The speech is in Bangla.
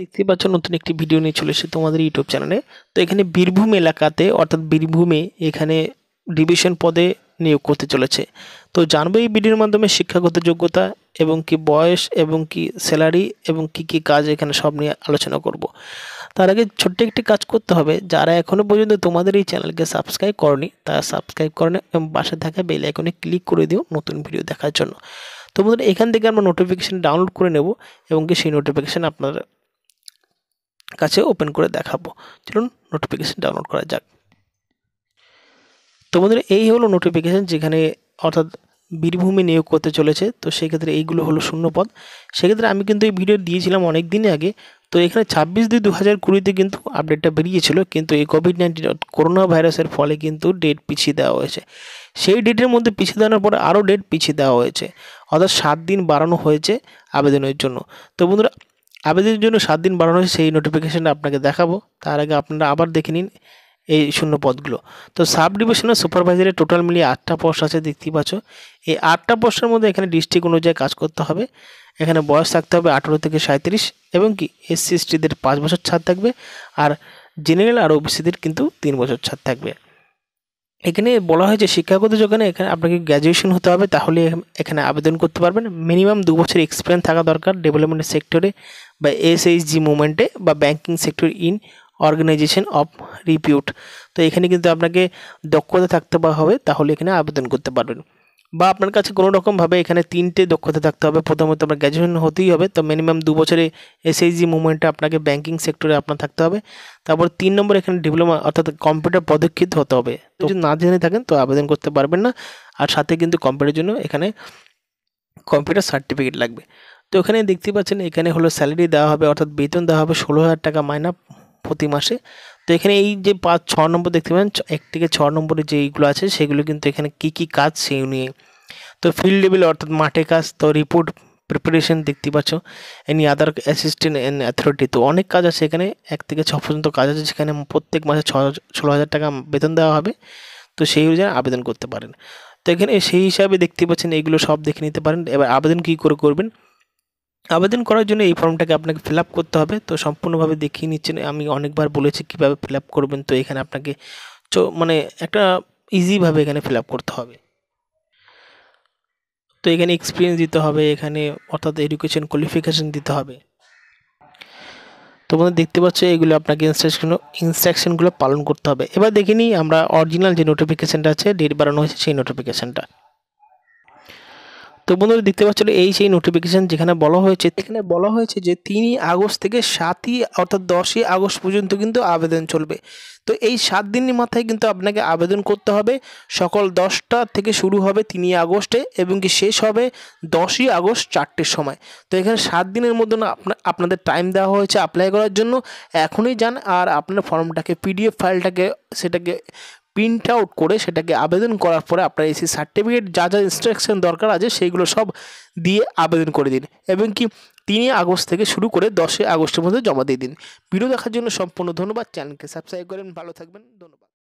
দেখতে পাচ্ছ নতুন একটি ভিডিও নিয়ে চলে এসেছে তোমাদের ইউটিউব চ্যানেলে তো এখানে বীরভূম এলাকাতে অর্থাৎ বীরভূমে এখানে ডিভিশন পদে নিয়োগ করতে চলেছে তো জানবো এই ভিডিওর মাধ্যমে শিক্ষাগত যোগ্যতা এবং কি বয়স এবং কি স্যালারি এবং কি কি কাজ এখানে সব নিয়ে আলোচনা করব। তার আগে ছোট্ট একটি কাজ করতে হবে যারা এখনও পর্যন্ত তোমাদের এই চ্যানেলকে সাবস্ক্রাইব করনি তারা সাবস্ক্রাইব নেয় এবং পাশে থাকা বেল আইকনে ক্লিক করে দিও নতুন ভিডিও দেখার জন্য তো বন্ধুরা এখান থেকে আমরা নোটিফিকেশান ডাউনলোড করে নেব এবং কি সেই নোটিফিকেশান আপনারা কাছে ওপেন করে দেখাবো চলুন নোটিফিকেশান ডাউনলোড করা যাক তো বন্ধুরা এই হলো নোটিফিকেশান যেখানে অর্থাৎ বীরভূমে নিয়োগ করতে চলেছে তো সেক্ষেত্রে এইগুলো হলো শূন্যপদ সেক্ষেত্রে আমি কিন্তু এই ভিডিও দিয়েছিলাম অনেক দিন আগে তো এখানে ছাব্বিশ দুই দু হাজার কুড়িতে কিন্তু আপডেটটা বেরিয়েছিল কিন্তু এই কোভিড নাইন্টিন করোনা ভাইরাসের ফলে কিন্তু ডেট পিছিয়ে দেওয়া হয়েছে সেই ডেটের মধ্যে পিছিয়ে দেওয়ার পরে আরও ডেট পিছিয়ে দেওয়া হয়েছে অর্থাৎ সাত দিন বাড়ানো হয়েছে আবেদনের জন্য তো বন্ধুরা আবেদনের জন্য সাত দিন বাড়ানো হয়েছে সেই নোটিফিকেশানটা আপনাকে দেখাবো তার আগে আপনারা আবার দেখে নিন এই শূন্য পদগুলো তো সাব ডিভিশনাল সুপারভাইজারে টোটাল মিলিয়ে আটটা পোস্ট আছে দেখতেই পাচ্ছ এই আটটা পোস্টের মধ্যে এখানে ডিস্ট্রিক্ট অনুযায়ী কাজ করতে হবে এখানে বয়স থাকতে হবে আঠেরো থেকে সাঁত্রিশ এবং কি এসসি এসটিদের পাঁচ বছর ছাড় থাকবে আর জেনারেল আর ওবিসিদের কিন্তু তিন বছর ছাড় থাকবে এখানে বলা হয় যে শিক্ষাগত যোগানে এখানে আপনাকে গ্র্যাজুয়েশন হতে হবে তাহলে এখানে আবেদন করতে পারবেন মিনিমাম দু বছর এক্সপিরিয়েন্স থাকা দরকার ডেভেলপমেন্ট সেক্টরে বা এস এইচজি মুভমেন্টে বা banking sector in organisation of repute তো এখানে কিন্তু আপনাকে দক্ষতা থাকতে হবে তাহলে এখানে আবেদন করতে পারবেন বা আপনার কাছে কোনো রকমভাবে এখানে তিনটে দক্ষতা থাকতে হবে প্রথমত আপনার গ্র্যাজুয়েশন হতেই হবে তো মিনিমাম দু বছরে এসএইচজি মুভমেন্টে আপনাকে ব্যাঙ্কিং সেক্টরে আপনার থাকতে হবে তারপর তিন নম্বর এখানে ডিপ্লোমা অর্থাৎ কম্পিউটার পদক্ষিত হতে হবে যদি না জেনে থাকেন তো আবেদন করতে পারবেন না আর সাথে কিন্তু কম্পিউটারের জন্য এখানে কম্পিউটার সার্টিফিকেট লাগবে তো এখানে দেখতে পাচ্ছেন এখানে হলো স্যালারি দেওয়া হবে অর্থাৎ বেতন দেওয়া হবে ষোলো হাজার টাকা মাইনা প্রতি মাসে তো এখানে এই যে পাঁচ ছ নম্বর দেখতে পাবেন এক থেকে ছ নম্বরে যে এইগুলো আছে সেগুলো কিন্তু এখানে কি কি কাজ সেই নিয়ে তো ফিল্ড লেভেল অর্থাৎ মাঠে কাজ তো রিপোর্ট প্রিপারেশন দেখতে পাচ্ছ any other assistant and authority তো অনেক কাজ আছে এখানে এক থেকে ছ পর্যন্ত কাজ আছে যেখানে প্রত্যেক মাসে ছ ষোলো হাজার টাকা বেতন দেওয়া হবে তো সেই অনুযায়ী আবেদন করতে পারেন তো এখানে সেই হিসাবে দেখতে পাচ্ছেন এইগুলো সব দেখে নিতে পারেন এবার আবেদন কী করে করবেন আবেদন করার জন্য এই ফর্মটাকে আপনাকে ফিল করতে হবে তো সম্পূর্ণভাবে দেখিয়ে নিচ্ছেন আমি অনেকবার বলেছি কীভাবে ফিল করবেন তো এখানে আপনাকে মানে একটা ইজিভাবে এখানে ফিল করতে হবে তো এখানে এক্সপিরিয়েন্স দিতে হবে এখানে অর্থাৎ এডুকেশন কোয়ালিফিকেশান দিতে হবে তো বন্ধু দেখতে পাচ্ছ এগুলো আপনাকে ইনস্ট্রাকশন ইনস্ট্রাকশনগুলো পালন করতে হবে এবার দেখিনি আমরা অরিজিনাল যে নোটিফিকেশানটা আছে ডেট বাড়ানো হয়েছে সেই নোটিফিকেশানটা তো বন্ধুরা দেখতে পাচ্ছ এই সেই নোটিফিকেশান যেখানে বলা হয়েছে এখানে বলা হয়েছে যে তিনই আগস্ট থেকে সাতই অর্থাৎ দশই আগস্ট পর্যন্ত কিন্তু আবেদন চলবে তো এই সাত দিনের মাথায় কিন্তু আপনাকে আবেদন করতে হবে সকল দশটা থেকে শুরু হবে তিনই আগস্টে এবং কি শেষ হবে দশই আগস্ট চারটের সময় তো এখানে সাত দিনের মধ্যে আপনাদের টাইম দেওয়া হয়েছে অ্যাপ্লাই করার জন্য এখনই যান আর আপনার ফর্মটাকে পিডিএফ ফাইলটাকে সেটাকে প্রিন্ট আউট করে সেটাকে আবেদন করার পরে আপনার এসি সার্টিফিকেট যা যা ইনস্ট্রাকশন দরকার আছে সেইগুলো সব দিয়ে আবেদন করে দিন এবং কি তিনই আগস্ট থেকে শুরু করে দশই আগস্টের মধ্যে জমা দিয়ে দিন ভিডিও দেখার জন্য সম্পূর্ণ ধন্যবাদ চ্যানেলকে সাবস্ক্রাইব করেন ভালো থাকবেন ধন্যবাদ